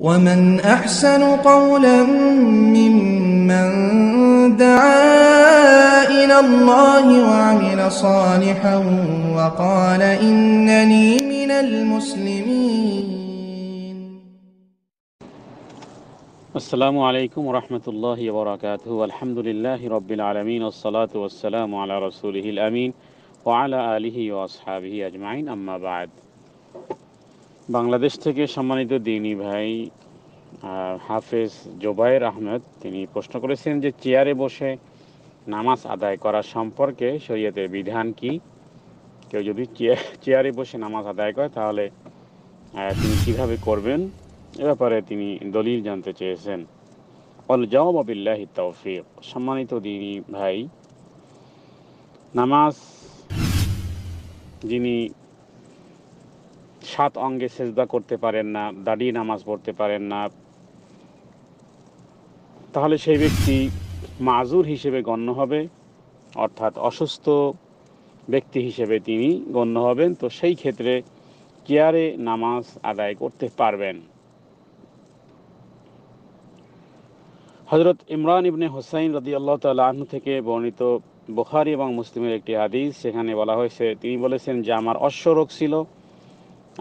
ومن أحسن قولا ممن دعا إلى الله وعمل صالحا وقال إنني من المسلمين السلام عليكم ورحمة الله وبركاته والحمد لله رب العالمين والصلاة والسلام على رسوله الأمين وعلى آله وأصحابه أجمعين أما بعد বাংলাদেশ থেকে সম্মানিত দিনী ভাই হাফেজ জোবায়ের আহমেদ তিনি প্রশ্ন করেছেন যে চেয়ারে বসে নামাজ আদায় করা সম্পর্কে শরীয়তের বিধান কি কেউ যদি চেয়ারে বসে নামাজ আদায় করে তাহলে তিনি কীভাবে করবেন এ ব্যাপারে তিনি দলিল জানতে চেয়েছেন অল জওয়াব আবিল্লাহ তৌফিক সম্মানিত দিনী ভাই নামাজ যিনি সাত অঙ্গে সেজদা করতে পারেন না দাঁড়িয়ে নামাজ পড়তে পারেন না তাহলে সেই ব্যক্তি মাজুর হিসেবে গণ্য হবে অর্থাৎ অসুস্থ ব্যক্তি হিসেবে তিনি গণ্য হবেন তো সেই ক্ষেত্রে কেয়ারে নামাজ আদায় করতে পারবেন হজরত ইমরান ইবনে হোসাইন রদি আল্লাহ তাল্লাহ্ন থেকে বর্ণিত বুখারি এবং মুসলিমের একটি হাদিস সেখানে বলা হয়েছে তিনি বলেছেন যে আমার অশ্ব রোগ ছিল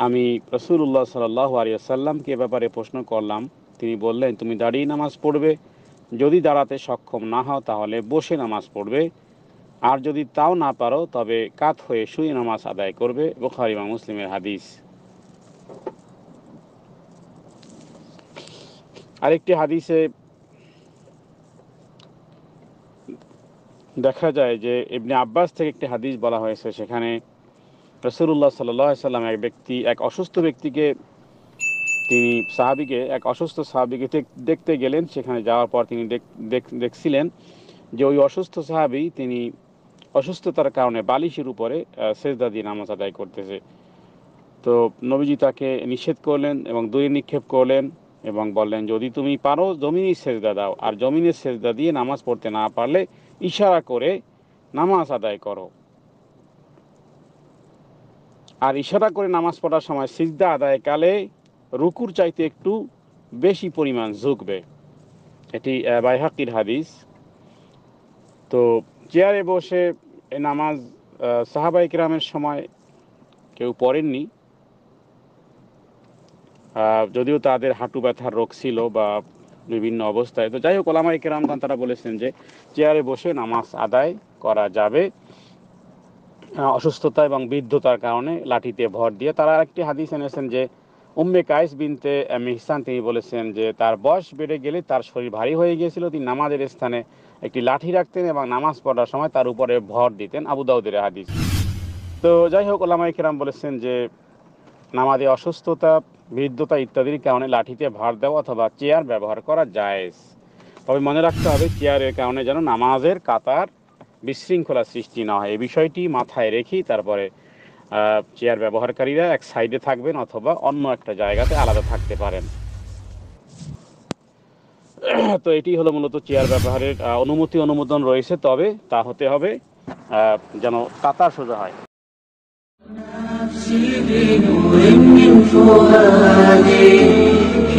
আমি রসুল্লাহ সাল্লাহ আলিয়াল্লামকে এ ব্যাপারে প্রশ্ন করলাম তিনি বললেন তুমি দাঁড়িয়ে নামাজ পড়বে যদি দাঁড়াতে সক্ষম না হও তাহলে বসে নামাজ পড়বে আর যদি তাও না পারো তবে কাত হয়ে শুয়ে নামাজ আদায় করবে বোখারিমা মুসলিমের হাদিস আরেকটি হাদিসে দেখা যায় যে এমনি আব্বাস থেকে একটি হাদিস বলা হয়েছে সেখানে রসুল্লাহ সাল্লাম এক ব্যক্তি এক অসুস্থ ব্যক্তিকে তিনি সাহাবিকে এক অসুস্থ সাহাবিকে দেখতে গেলেন সেখানে যাওয়ার পর তিনি দেখছিলেন যে ওই অসুস্থ সাহাবি তিনি অসুস্থতার কারণে বালিশের উপরে সেজদা দিয়ে নামাজ আদায় করতেছে তো নবীজি তাকে নিষেধ করলেন এবং দূরে নিক্ষেপ করলেন এবং বললেন যদি তুমি পারো জমিনই সেজদা দাও আর জমিনের সেজদা দিয়ে নামাজ পড়তে না পারলে ইশারা করে নামাজ আদায় করো আর ইশারা করে নামাজ পড়ার সময় সিজদা কালে রুকুর চাইতে একটু বেশি পরিমাণ ঝুঁকবে এটি বাইহাকির হাদিস তো চেয়ারে বসে এ নামাজ সাহাবাই কিরামের সময় কেউ পড়েননি যদিও তাদের হাঁটু ব্যথার রোগ ছিল বা বিভিন্ন অবস্থায় তো যাই হোক ওলামাই কিরাম তারা বলেছেন যে চেয়ারে বসে নামাজ আদায় করা যাবে অসুস্থতা এবং বৃদ্ধতার কারণে লাঠিতে ভর দিয়ে তারা আরেকটি হাদিস এনেছেন যে উম্মে কায়েস বিনতে মিহসান তিনি বলেছেন যে তার বয়স বেড়ে গেলে তার শরীর ভারী হয়ে গিয়েছিল তিনি নামাজের স্থানে একটি লাঠি রাখতেন এবং নামাজ পড়ার সময় তার উপরে ভর দিতেন আবু দাউদের হাদিস তো যাই হোক ওলামা ইকরাম বলেছেন যে নামাজে অসুস্থতা বৃদ্ধতা ইত্যাদির কারণে লাঠিতে ভার দেওয়া অথবা চেয়ার ব্যবহার করা যায় তবে মনে রাখতে হবে চেয়ারের কারণে যেন নামাজের কাতার বিশৃঙ্খলা সৃষ্টি না হয় এই বিষয়টি মাথায় রেখেই তারপরে চেয়ার ব্যবহারকারীরা এক সাইডে থাকবেন অথবা অন্য একটা জায়গাতে আলাদা থাকতে পারেন তো এটি হলো মূলত চেয়ার ব্যবহারের অনুমতি অনুমোদন রয়েছে তবে তা হতে হবে যেন কাতার সোজা হয়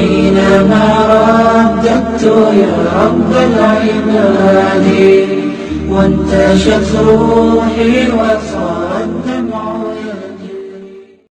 حينما رددت يا رب العباد وانتشت روحي وأسراري